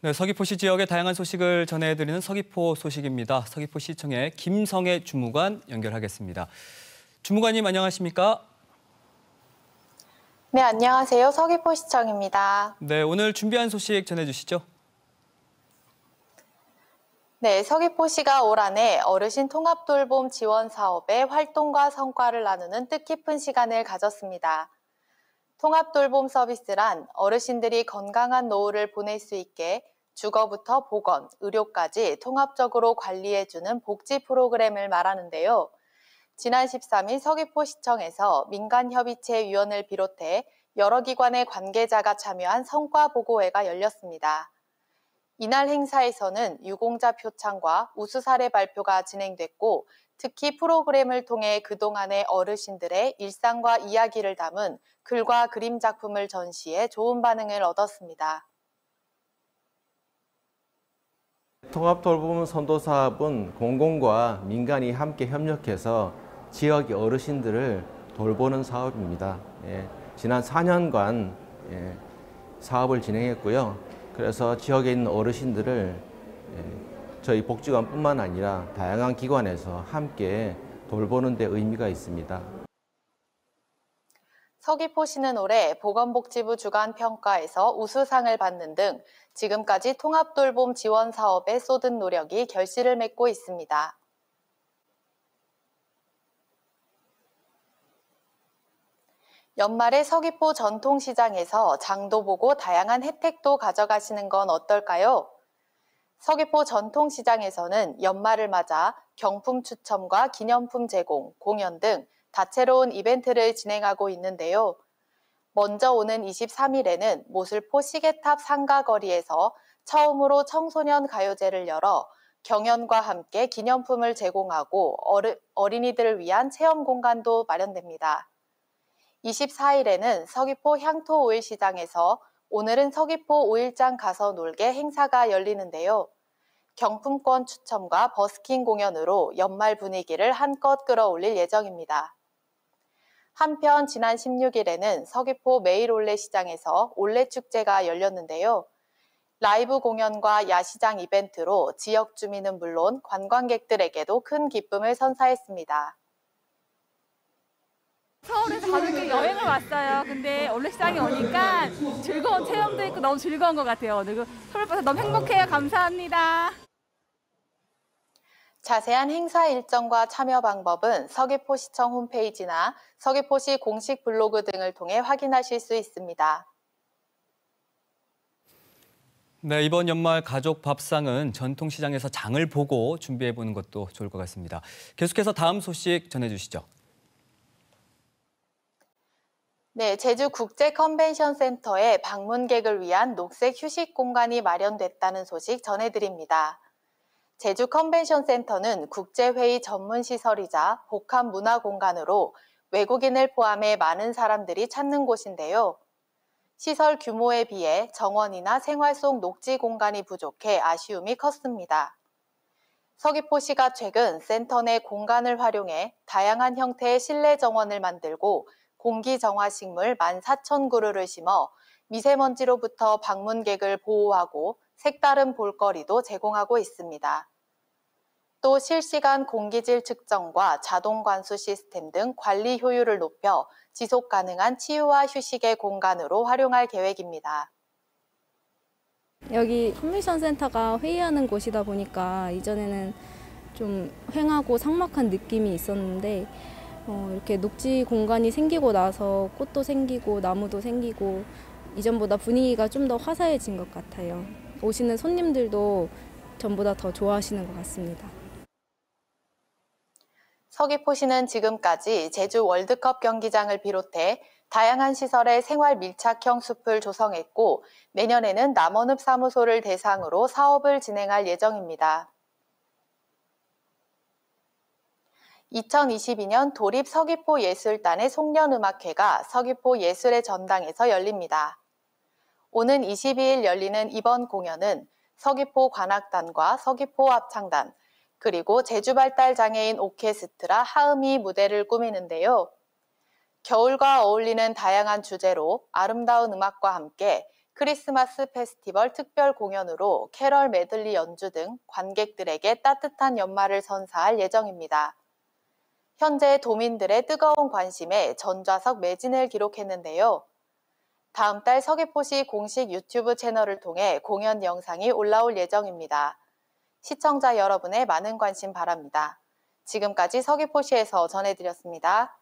네, 서귀포시 지역의 다양한 소식을 전해드리는 서귀포 소식입니다. 서귀포 시청의 김성애 주무관 연결하겠습니다. 주무관님 안녕하십니까? 네, 안녕하세요. 서귀포 시청입니다. 네, 오늘 준비한 소식 전해주시죠. 네, 서귀포시가 올 한해 어르신 통합 돌봄 지원 사업의 활동과 성과를 나누는 뜻깊은 시간을 가졌습니다. 통합돌봄 서비스란 어르신들이 건강한 노후를 보낼 수 있게 주거부터 보건, 의료까지 통합적으로 관리해주는 복지 프로그램을 말하는데요. 지난 13일 서귀포시청에서 민간협의체 위원을 비롯해 여러 기관의 관계자가 참여한 성과보고회가 열렸습니다. 이날 행사에서는 유공자 표창과 우수 사례 발표가 진행됐고 특히 프로그램을 통해 그동안의 어르신들의 일상과 이야기를 담은 글과 그림 작품을 전시해 좋은 반응을 얻었습니다. 통합 돌봄 선도 사업은 공공과 민간이 함께 협력해서 지역의 어르신들을 돌보는 사업입니다. 예, 지난 4년간 예, 사업을 진행했고요. 그래서 지역에 있는 어르신들을 예, 저희 복지관뿐만 아니라 다양한 기관에서 함께 돌보는 데 의미가 있습니다. 서귀포시는 올해 보건복지부 주간 평가에서 우수상을 받는 등 지금까지 통합돌봄 지원 사업에 쏟은 노력이 결실을 맺고 있습니다. 연말에 서귀포 전통시장에서 장도 보고 다양한 혜택도 가져가시는 건 어떨까요? 서귀포 전통시장에서는 연말을 맞아 경품 추첨과 기념품 제공, 공연 등 다채로운 이벤트를 진행하고 있는데요. 먼저 오는 23일에는 모슬포 시계탑 상가거리에서 처음으로 청소년 가요제를 열어 경연과 함께 기념품을 제공하고 어린이들을 위한 체험 공간도 마련됩니다. 24일에는 서귀포 향토오일 시장에서 오늘은 서귀포 5일장 가서 놀게 행사가 열리는데요. 경품권 추첨과 버스킹 공연으로 연말 분위기를 한껏 끌어올릴 예정입니다. 한편 지난 16일에는 서귀포 메일 올레 시장에서 올레 축제가 열렸는데요. 라이브 공연과 야시장 이벤트로 지역 주민은 물론 관광객들에게도 큰 기쁨을 선사했습니다. 서울에서 가볍게 여행을 왔어요. 근데 원래 시장에 오니까 즐거운 체험도 있고 너무 즐거운 것 같아요. 오늘 그 서울 봐서 너무 행복해요. 감사합니다. 자세한 행사 일정과 참여 방법은 서귀포시청 홈페이지나 서귀포시 공식 블로그 등을 통해 확인하실 수 있습니다. 네, 이번 연말 가족 밥상은 전통시장에서 장을 보고 준비해보는 것도 좋을 것 같습니다. 계속해서 다음 소식 전해주시죠. 네, 제주 국제 컨벤션 센터에 방문객을 위한 녹색 휴식 공간이 마련됐다는 소식 전해드립니다. 제주 컨벤션 센터는 국제회의 전문 시설이자 복합 문화 공간으로 외국인을 포함해 많은 사람들이 찾는 곳인데요. 시설 규모에 비해 정원이나 생활 속 녹지 공간이 부족해 아쉬움이 컸습니다. 서귀포시가 최근 센터 내 공간을 활용해 다양한 형태의 실내 정원을 만들고 공기정화식물 14,000그루를 심어 미세먼지로부터 방문객을 보호하고 색다른 볼거리도 제공하고 있습니다. 또 실시간 공기질 측정과 자동 관수 시스템 등 관리 효율을 높여 지속 가능한 치유와 휴식의 공간으로 활용할 계획입니다. 여기 컨벤션 센터가 회의하는 곳이다 보니까 이전에는 좀 휑하고 삭막한 느낌이 있었는데 어, 이렇게 녹지 공간이 생기고 나서 꽃도 생기고 나무도 생기고 이전보다 분위기가 좀 더 화사해진 것 같아요. 오시는 손님들도 전보다 더 좋아하시는 것 같습니다. 서귀포시는 지금까지 제주 월드컵 경기장을 비롯해 다양한 시설의 생활 밀착형 숲을 조성했고 내년에는 남원읍 사무소를 대상으로 사업을 진행할 예정입니다. 2022년 도립 서귀포 예술단의 송년음악회가 서귀포 예술의 전당에서 열립니다. 오는 22일 열리는 이번 공연은 서귀포 관악단과 서귀포 합창단, 그리고 제주발달장애인 오케스트라 하음이 무대를 꾸미는데요. 겨울과 어울리는 다양한 주제로 아름다운 음악과 함께 크리스마스 페스티벌 특별 공연으로 캐럴 메들리 연주 등 관객들에게 따뜻한 연말을 선사할 예정입니다. 현재 도민들의 뜨거운 관심에 전좌석 매진을 기록했는데요. 다음 달 서귀포시 공식 유튜브 채널을 통해 공연 영상이 올라올 예정입니다. 시청자 여러분의 많은 관심 바랍니다. 지금까지 서귀포시에서 전해드렸습니다.